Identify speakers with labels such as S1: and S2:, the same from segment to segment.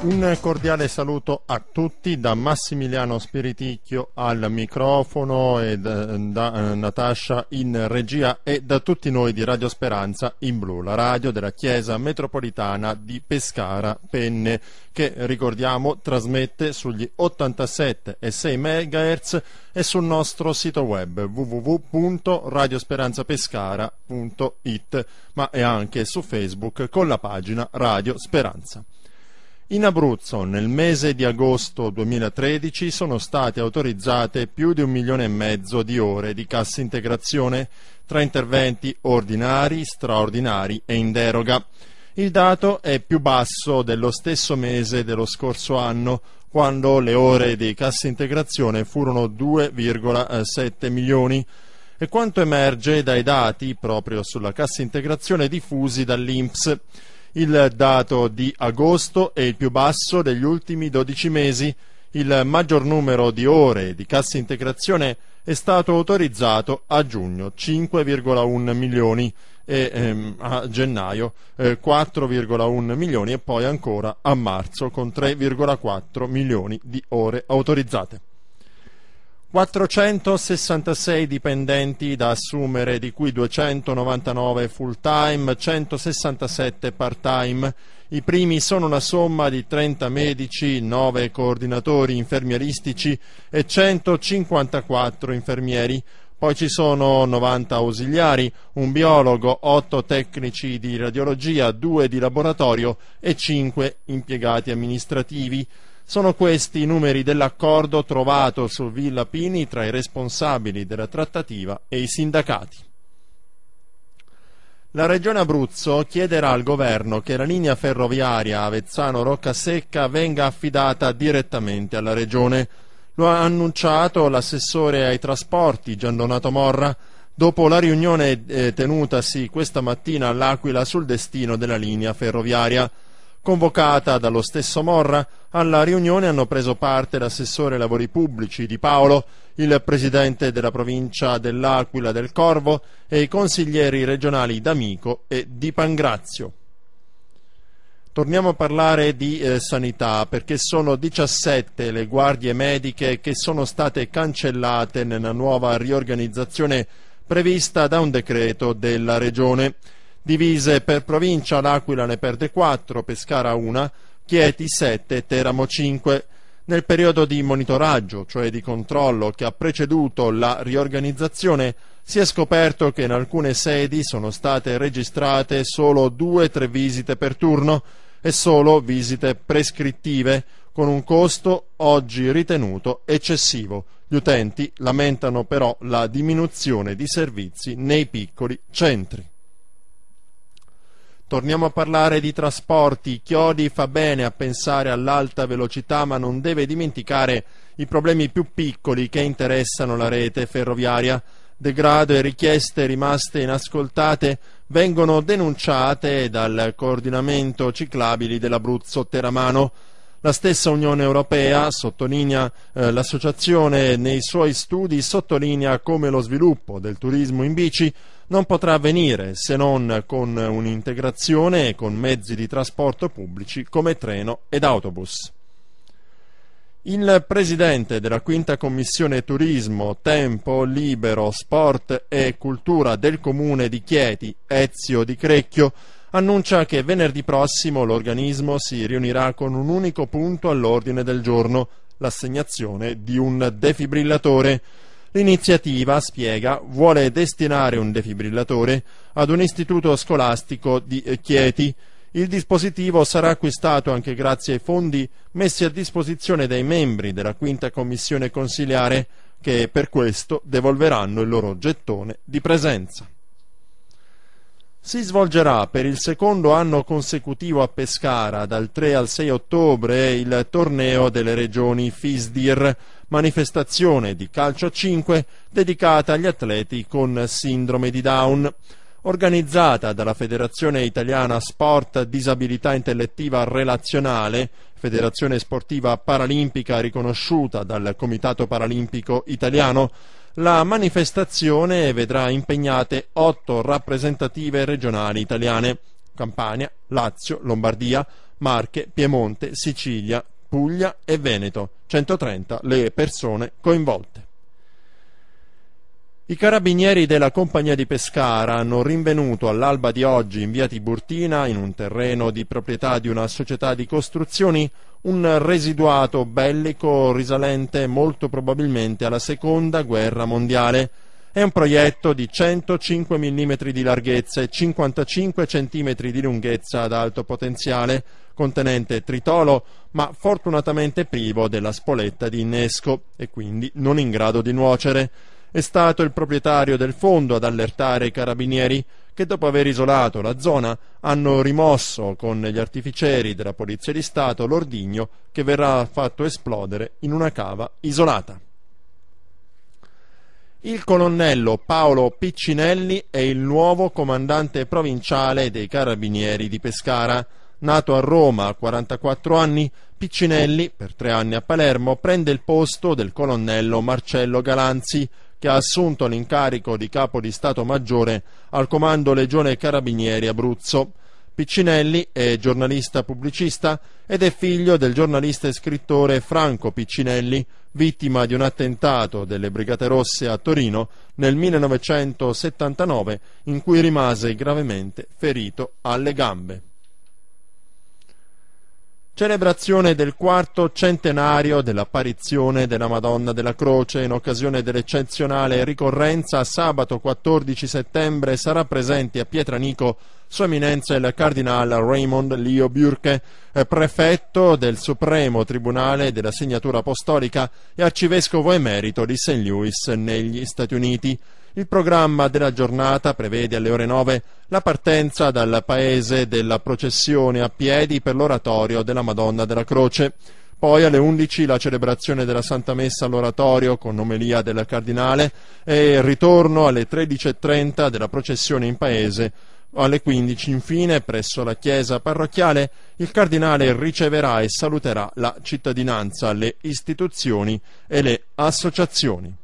S1: Un cordiale saluto a tutti da Massimiliano Spiriticchio al microfono e da, da eh, Natascia in regia e da tutti noi di Radio Speranza in blu, la radio della Chiesa Metropolitana di Pescara Penne che ricordiamo trasmette sugli 87,6 MHz e sul nostro sito web www.radiosperanzapescara.it ma è anche su Facebook con la pagina Radio Speranza. In Abruzzo, nel mese di agosto 2013, sono state autorizzate più di un milione e mezzo di ore di cassa integrazione tra interventi ordinari, straordinari e in deroga. Il dato è più basso dello stesso mese dello scorso anno, quando le ore di cassa integrazione furono 2,7 milioni, e quanto emerge dai dati proprio sulla cassa integrazione diffusi dall'INPS. Il dato di agosto è il più basso degli ultimi 12 mesi. Il maggior numero di ore di cassa integrazione è stato autorizzato a giugno 5,1 milioni e ehm, a gennaio eh, 4,1 milioni e poi ancora a marzo con 3,4 milioni di ore autorizzate. 466 dipendenti da assumere, di cui 299 full time, 167 part time. I primi sono una somma di 30 medici, 9 coordinatori infermieristici e 154 infermieri. Poi ci sono 90 ausiliari, un biologo, 8 tecnici di radiologia, 2 di laboratorio e 5 impiegati amministrativi. Sono questi i numeri dell'accordo trovato su Villa Pini tra i responsabili della trattativa e i sindacati. La Regione Abruzzo chiederà al governo che la linea ferroviaria Avezzano-Roccasecca venga affidata direttamente alla Regione. Lo ha annunciato l'assessore ai trasporti Giandonato Morra dopo la riunione eh, tenutasi questa mattina all'Aquila sul destino della linea ferroviaria. Convocata dallo stesso Morra, alla riunione hanno preso parte l'assessore ai lavori pubblici di Paolo, il presidente della provincia dell'Aquila del Corvo e i consiglieri regionali D'Amico e Di Pangrazio. Torniamo a parlare di eh, sanità perché sono 17 le guardie mediche che sono state cancellate nella nuova riorganizzazione prevista da un decreto della Regione. Divise per provincia l'Aquila ne perde 4, Pescara 1, Chieti 7 e Teramo 5. Nel periodo di monitoraggio, cioè di controllo, che ha preceduto la riorganizzazione, si è scoperto che in alcune sedi sono state registrate solo 2-3 visite per turno e solo visite prescrittive, con un costo oggi ritenuto eccessivo. Gli utenti lamentano però la diminuzione di servizi nei piccoli centri. Torniamo a parlare di trasporti. Chiodi fa bene a pensare all'alta velocità, ma non deve dimenticare i problemi più piccoli che interessano la rete ferroviaria. Degrado e richieste rimaste inascoltate vengono denunciate dal coordinamento ciclabili dell'Abruzzo Teramano. La stessa Unione Europea, sottolinea eh, l'associazione nei suoi studi, sottolinea come lo sviluppo del turismo in bici non potrà avvenire se non con un'integrazione con mezzi di trasporto pubblici come treno ed autobus. Il presidente della quinta commissione Turismo, Tempo, Libero, Sport e Cultura del comune di Chieti, Ezio Di Crecchio, annuncia che venerdì prossimo l'organismo si riunirà con un unico punto all'ordine del giorno, l'assegnazione di un defibrillatore. L'iniziativa, spiega, vuole destinare un defibrillatore ad un istituto scolastico di eh, Chieti. Il dispositivo sarà acquistato anche grazie ai fondi messi a disposizione dai membri della quinta commissione consiliare che per questo devolveranno il loro gettone di presenza si svolgerà per il secondo anno consecutivo a Pescara dal 3 al 6 ottobre il torneo delle regioni FISDIR, manifestazione di calcio a 5 dedicata agli atleti con sindrome di Down. Organizzata dalla Federazione Italiana Sport Disabilità Intellettiva Relazionale, federazione sportiva paralimpica riconosciuta dal Comitato Paralimpico Italiano, la manifestazione vedrà impegnate otto rappresentative regionali italiane Campania, Lazio, Lombardia, Marche, Piemonte, Sicilia, Puglia e Veneto, 130 le persone coinvolte. I carabinieri della compagnia di Pescara hanno rinvenuto all'alba di oggi in via Tiburtina, in un terreno di proprietà di una società di costruzioni, un residuato bellico risalente molto probabilmente alla seconda guerra mondiale. È un proietto di 105 mm di larghezza e 55 cm di lunghezza ad alto potenziale, contenente tritolo, ma fortunatamente privo della spoletta di innesco e quindi non in grado di nuocere è stato il proprietario del fondo ad allertare i carabinieri che dopo aver isolato la zona hanno rimosso con gli artificieri della Polizia di Stato l'ordigno che verrà fatto esplodere in una cava isolata. Il colonnello Paolo Piccinelli è il nuovo comandante provinciale dei Carabinieri di Pescara. Nato a Roma a 44 anni, Piccinelli, per tre anni a Palermo, prende il posto del colonnello Marcello Galanzi, che ha assunto l'incarico di capo di Stato Maggiore al comando Legione Carabinieri Abruzzo. Piccinelli è giornalista pubblicista ed è figlio del giornalista e scrittore Franco Piccinelli, vittima di un attentato delle Brigate Rosse a Torino nel 1979 in cui rimase gravemente ferito alle gambe. Celebrazione del quarto centenario dell'apparizione della Madonna della Croce in occasione dell'eccezionale ricorrenza sabato 14 settembre sarà presente a Pietranico sua Eminenza il Cardinale Raymond Leo Burke, eh, prefetto del Supremo Tribunale della Signatura Apostolica e arcivescovo emerito di St. Louis negli Stati Uniti. Il programma della giornata prevede alle ore 9 la partenza dal paese della processione a piedi per l'oratorio della Madonna della Croce. Poi alle 11 la celebrazione della Santa Messa all'oratorio con nomelia del Cardinale e il ritorno alle 13.30 della processione in paese. Alle 15 infine presso la chiesa parrocchiale il Cardinale riceverà e saluterà la cittadinanza, le istituzioni e le associazioni.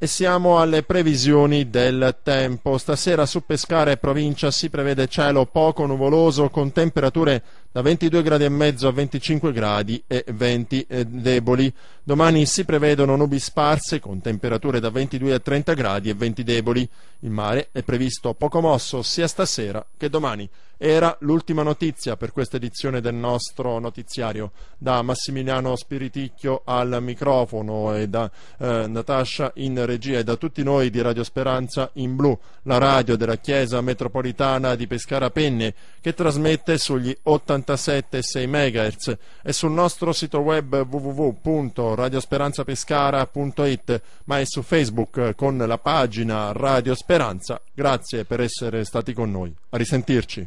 S1: E siamo alle previsioni del tempo. Stasera su Pescara e provincia si prevede cielo poco nuvoloso con temperature da 22 gradi e mezzo a 25 gradi e venti eh, deboli. Domani si prevedono nubi sparse con temperature da 22 a 30 gradi e venti deboli. Il mare è previsto poco mosso sia stasera che domani. Era l'ultima notizia per questa edizione del nostro notiziario. Da Massimiliano Spiriticchio al microfono e da eh, Natascia in regia e da tutti noi di Radio Speranza in Blu, la radio della Chiesa Metropolitana di Pescara Penne che trasmette sugli 80 87,6 MHz e sul nostro sito web www.radiosperanzapescara.it, ma è su Facebook con la pagina Radio Speranza. Grazie per essere stati con noi. A risentirci.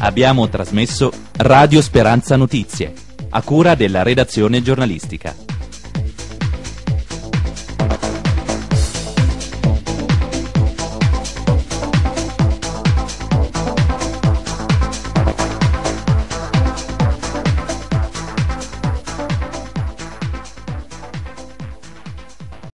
S1: Abbiamo trasmesso Radio Speranza Notizie, a cura della redazione giornalistica.